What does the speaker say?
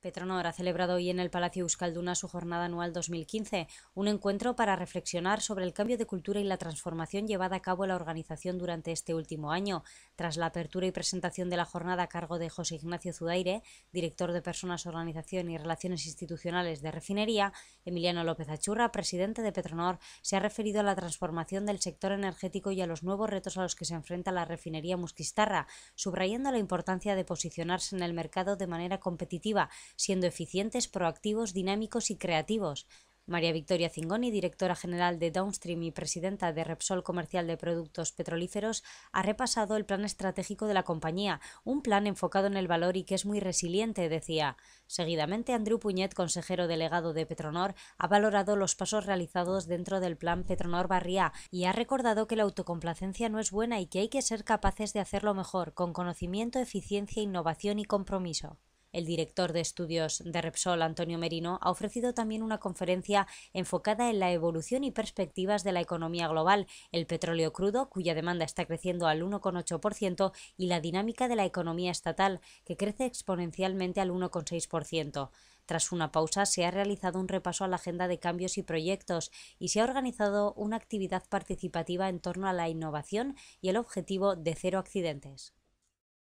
Petronor ha celebrado hoy en el Palacio Euskalduna su jornada anual 2015, un encuentro para reflexionar sobre el cambio de cultura y la transformación llevada a cabo la organización durante este último año. Tras la apertura y presentación de la jornada a cargo de José Ignacio Zudaire, director de Personas, Organización y Relaciones Institucionales de Refinería, Emiliano López Achurra, presidente de Petronor, se ha referido a la transformación del sector energético y a los nuevos retos a los que se enfrenta la refinería musquistarra, subrayando la importancia de posicionarse en el mercado de manera competitiva siendo eficientes, proactivos, dinámicos y creativos. María Victoria Zingoni, directora general de Downstream y presidenta de Repsol Comercial de Productos Petrolíferos, ha repasado el plan estratégico de la compañía, un plan enfocado en el valor y que es muy resiliente, decía. Seguidamente, Andrew Puñet, consejero delegado de Petronor, ha valorado los pasos realizados dentro del plan Petronor Barriá y ha recordado que la autocomplacencia no es buena y que hay que ser capaces de hacerlo mejor, con conocimiento, eficiencia, innovación y compromiso. El director de estudios de Repsol, Antonio Merino, ha ofrecido también una conferencia enfocada en la evolución y perspectivas de la economía global, el petróleo crudo, cuya demanda está creciendo al 1,8%, y la dinámica de la economía estatal, que crece exponencialmente al 1,6%. Tras una pausa, se ha realizado un repaso a la agenda de cambios y proyectos y se ha organizado una actividad participativa en torno a la innovación y el objetivo de cero accidentes.